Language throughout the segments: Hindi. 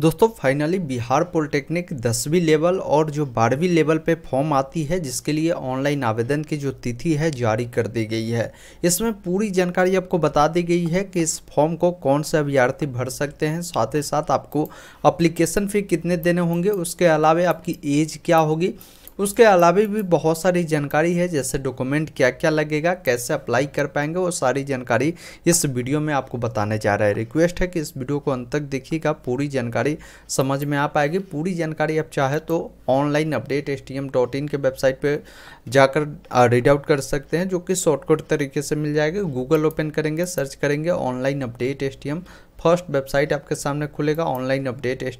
दोस्तों फाइनली बिहार पॉलिटेक्निक दसवीं लेवल और जो बारहवीं लेवल पे फॉर्म आती है जिसके लिए ऑनलाइन आवेदन की जो तिथि है जारी कर दी गई है इसमें पूरी जानकारी आपको बता दी गई है कि इस फॉर्म को कौन से अभ्यर्थी भर सकते हैं साथ ही साथ आपको अप्लीकेशन फ़ी कितने देने होंगे उसके अलावा आपकी एज क्या होगी उसके अलावा भी बहुत सारी जानकारी है जैसे डॉक्यूमेंट क्या क्या लगेगा कैसे अप्लाई कर पाएंगे वो सारी जानकारी इस वीडियो में आपको बताने जा रहा है रिक्वेस्ट है कि इस वीडियो को अंत तक देखिएगा पूरी जानकारी समझ में आ पाएगी पूरी जानकारी आप चाहे तो ऑनलाइन अपडेट एस के वेबसाइट पर जाकर रीड आउट कर सकते हैं जो कि शॉर्टकट तरीके से मिल जाएगा गूगल ओपन करेंगे सर्च करेंगे online updates first website आपके सामने खुलेगा ऑनलाइन अपडेट एस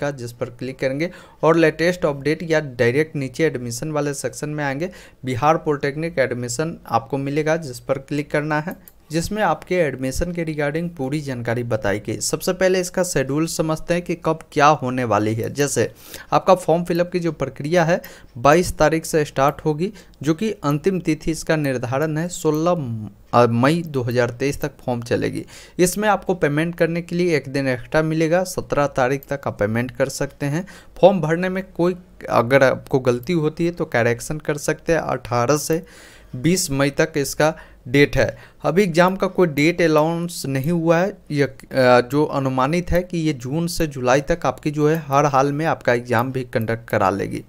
का जिस पर क्लिक करेंगे और लेटेस्ट अपडेट या डायरेक्ट नीचे एडमिशन वाले सेक्शन में आएंगे बिहार पॉलिटेक्निक एडमिशन आपको मिलेगा जिस पर क्लिक करना है जिसमें आपके एडमिशन के रिगार्डिंग पूरी जानकारी बताई गई सबसे पहले इसका शेड्यूल समझते हैं कि कब क्या होने वाली है जैसे आपका फॉर्म फिलअप की जो प्रक्रिया है 22 तारीख से स्टार्ट होगी जो कि अंतिम तिथि इसका निर्धारण है 16 मई 2023 तक फॉर्म चलेगी इसमें आपको पेमेंट करने के लिए एक दिन एक्स्ट्रा मिलेगा सत्रह तारीख तक आप पेमेंट कर सकते हैं फॉर्म भरने में कोई अगर आपको गलती होती है तो करेक्शन कर सकते हैं अठारह से बीस मई तक इसका डेट है अभी एग्ज़ाम का कोई डेट अलाउंस नहीं हुआ है यह जो अनुमानित है कि ये जून से जुलाई तक आपकी जो है हर हाल में आपका एग्ज़ाम भी कंडक्ट करा लेगी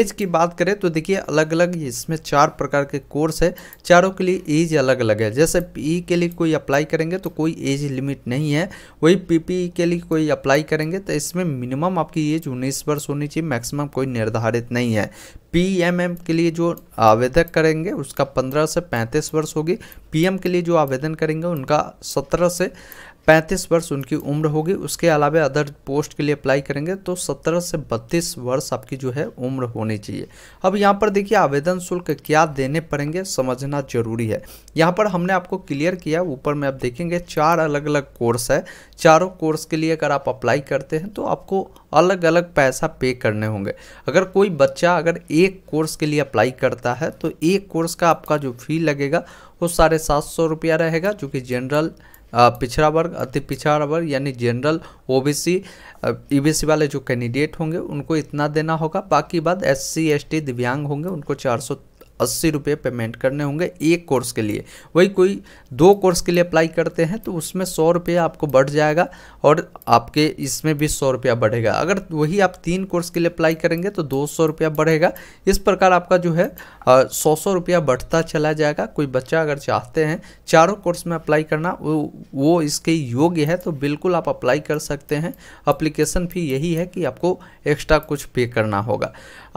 एज की बात करें तो देखिए अलग अलग इसमें चार प्रकार के कोर्स है चारों के लिए एज अलग अलग है जैसे पी के लिए कोई अप्लाई करेंगे तो कोई एज लिमिट नहीं है वही पी के लिए कोई अप्लाई करेंगे तो इसमें मिनिमम आपकी एज उन्नीस वर्ष होनी चाहिए मैक्सिमम कोई निर्धारित नहीं है पीएमएम के लिए जो आवेदक करेंगे उसका 15 से 35 वर्ष होगी पीएम के लिए जो आवेदन करेंगे उनका 17 से पैंतीस वर्ष उनकी उम्र होगी उसके अलावा अदर पोस्ट के लिए अप्लाई करेंगे तो सत्रह से बत्तीस वर्ष आपकी जो है उम्र होनी चाहिए अब यहाँ पर देखिए आवेदन शुल्क क्या देने पड़ेंगे समझना जरूरी है यहाँ पर हमने आपको क्लियर किया ऊपर में आप देखेंगे चार अलग अलग कोर्स है चारों कोर्स के लिए अगर आप अप्लाई करते हैं तो आपको अलग अलग पैसा पे करने होंगे अगर कोई बच्चा अगर एक कोर्स के लिए अप्लाई करता है तो एक कोर्स का आपका जो फी लगेगा वो साढ़े सात सौ रुपया रहेगा जो कि जनरल पिछड़ा वर्ग अति पिछड़ा वर्ग यानी जनरल ओबीसी ईबीसी वाले जो कैंडिडेट होंगे उनको इतना देना होगा बाकी बाद एससी एसटी दिव्यांग होंगे उनको चार सौ अस्सी रुपये पेमेंट करने होंगे एक कोर्स के लिए वही कोई दो कोर्स के लिए अप्लाई करते हैं तो उसमें सौ रुपये आपको बढ़ जाएगा और आपके इसमें भी सौ रुपया बढ़ेगा अगर वही आप तीन कोर्स के लिए अप्लाई करेंगे तो दो सौ रुपया बढ़ेगा इस प्रकार आपका जो है सौ सौ रुपया बढ़ता चला जाएगा कोई बच्चा अगर चाहते हैं चारों कोर्स में अप्लाई करना वो, वो इसके योग्य है तो बिल्कुल आप अप्लाई कर सकते हैं अप्लीकेशन फी यही है कि आपको एक्स्ट्रा कुछ पे करना होगा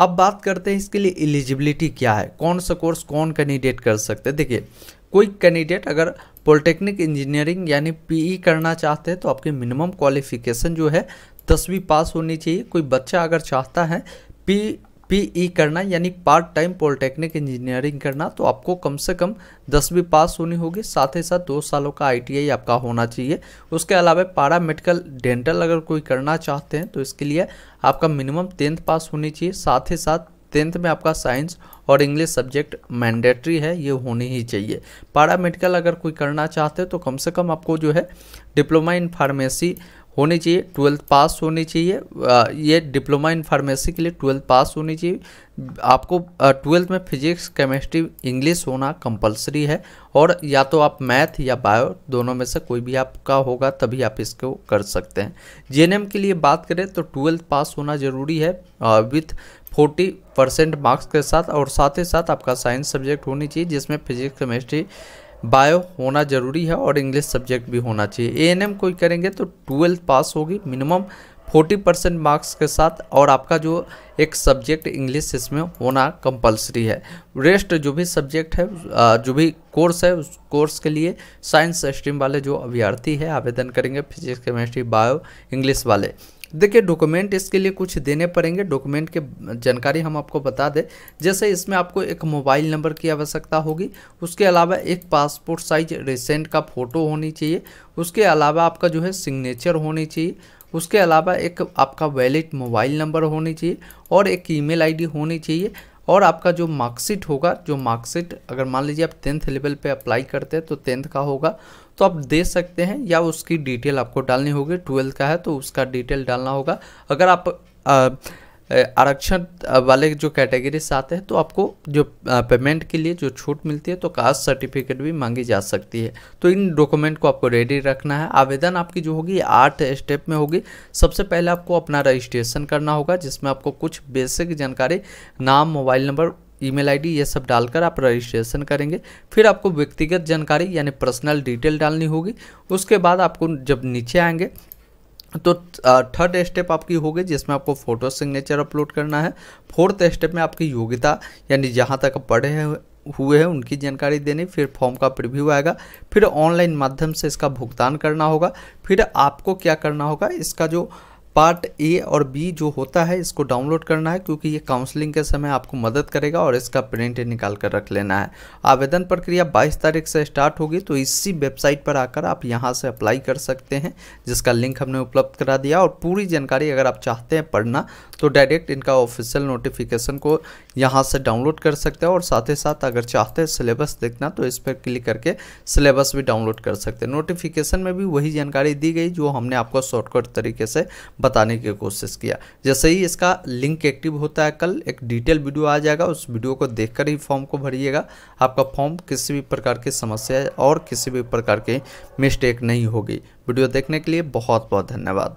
अब बात करते हैं इसके लिए एलिजिबिलिटी क्या है कौन कौन सा कोर्स कौन कैंडिडेट कर सकते हैं देखिए कोई कैंडिडेट अगर पॉलिटेक्निक इंजीनियरिंग यानी पीई करना चाहते हैं तो आपके मिनिमम क्वालिफिकेशन जो है दसवीं पास होनी चाहिए कोई बच्चा अगर चाहता है पी पीई करना यानी पार्ट टाइम पॉलिटेक्निक इंजीनियरिंग करना तो आपको कम से कम दसवीं पास होनी होगी साथ ही साथ दो सालों का आईटीआई आपका होना चाहिए उसके अलावा पारा मेडिकल डेंटल अगर कोई करना चाहते हैं तो इसके लिए आपका मिनिमम टेंथ पास होनी चाहिए साथ ही साथ टेंथ में आपका साइंस और इंग्लिश सब्जेक्ट मैंडेट्री है ये होनी ही चाहिए पारा मेडिकल अगर कोई करना चाहते हो तो कम से कम आपको जो है डिप्लोमा इन फार्मेसी होनी चाहिए ट्वेल्थ पास होनी चाहिए ये डिप्लोमा इन फार्मेसी के लिए ट्वेल्थ पास होनी चाहिए आपको ट्वेल्थ में फिजिक्स केमिस्ट्री इंग्लिश होना कंपलसरी है और या तो आप मैथ या बायो दोनों में से कोई भी आपका होगा तभी आप इसको कर सकते हैं जेएनएम के लिए बात करें तो ट्वेल्थ पास होना ज़रूरी है विथ फोर्टी परसेंट मार्क्स के साथ और साथ ही साथ आपका साइंस सब्जेक्ट होनी चाहिए जिसमें फिजिक्स केमिस्ट्री बायो होना ज़रूरी है और इंग्लिश सब्जेक्ट भी होना चाहिए एएनएम कोई करेंगे तो ट्वेल्थ पास होगी मिनिमम फोर्टी परसेंट मार्क्स के साथ और आपका जो एक सब्जेक्ट इंग्लिश इसमें होना कंपलसरी है रेस्ट जो भी सब्जेक्ट है जो भी कोर्स है उस कोर्स के लिए साइंस स्ट्रीम वाले जो अभ्यर्थी है आवेदन करेंगे फिजिक्स केमिस्ट्री बायो इंग्लिश वाले देखिए डॉक्यूमेंट इसके लिए कुछ देने पड़ेंगे डॉक्यूमेंट के जानकारी हम आपको बता दें जैसे इसमें आपको एक मोबाइल नंबर की आवश्यकता होगी उसके अलावा एक पासपोर्ट साइज रिसेंट का फ़ोटो होनी चाहिए उसके अलावा आपका जो है सिग्नेचर होनी चाहिए उसके अलावा एक आपका वैलिड मोबाइल नंबर होनी चाहिए और एक ईमेल आईडी होनी चाहिए और आपका जो मार्कशीट होगा जो मार्कशीट अगर मान लीजिए आप टेंथ लेवल पे अप्लाई करते हैं तो टेंथ का होगा तो आप दे सकते हैं या उसकी डिटेल आपको डालनी होगी ट्वेल्थ का है तो उसका डिटेल डालना होगा अगर आप आ, आरक्षण वाले जो कैटेगरी से आते हैं तो आपको जो पेमेंट के लिए जो छूट मिलती है तो कास्ट सर्टिफिकेट भी मांगी जा सकती है तो इन डॉक्यूमेंट को आपको रेडी रखना है आवेदन आपकी जो होगी आठ स्टेप में होगी सबसे पहले आपको अपना रजिस्ट्रेशन करना होगा जिसमें आपको कुछ बेसिक जानकारी नाम मोबाइल नंबर ईमेल आईडी ये सब डालकर आप रजिस्ट्रेशन करेंगे फिर आपको व्यक्तिगत जानकारी यानी पर्सनल डिटेल डालनी होगी उसके बाद आपको जब नीचे आएंगे तो थर्ड स्टेप आपकी होगी जिसमें आपको फ़ोटो सिग्नेचर अपलोड करना है फोर्थ स्टेप में आपकी योग्यता यानी जहाँ तक आप पढ़े हैं हुए हैं उनकी जानकारी देनी फिर फॉर्म का प्रिव्यू आएगा फिर ऑनलाइन माध्यम से इसका भुगतान करना होगा फिर आपको क्या करना होगा इसका जो पार्ट ए और बी जो होता है इसको डाउनलोड करना है क्योंकि ये काउंसलिंग के समय आपको मदद करेगा और इसका प्रिंट निकाल कर रख लेना है आवेदन प्रक्रिया 22 तारीख से स्टार्ट होगी तो इसी वेबसाइट पर आकर आप यहाँ से अप्लाई कर सकते हैं जिसका लिंक हमने उपलब्ध करा दिया और पूरी जानकारी अगर आप चाहते हैं पढ़ना तो डायरेक्ट इनका ऑफिशियल नोटिफिकेशन को यहाँ से डाउनलोड कर सकते हैं और साथ ही साथ अगर चाहते हैं सिलेबस देखना तो इस पर क्लिक करके सिलेबस भी डाउनलोड कर सकते हैं नोटिफिकेशन में भी वही जानकारी दी गई जो हमने आपको शॉर्टकट तरीके से बताने की कोशिश किया जैसे ही इसका लिंक एक्टिव होता है कल एक डिटेल वीडियो आ जाएगा उस वीडियो को देखकर ही फॉर्म को भरिएगा आपका फॉर्म किसी भी प्रकार की समस्या और किसी भी प्रकार के मिस्टेक नहीं होगी वीडियो देखने के लिए बहुत बहुत धन्यवाद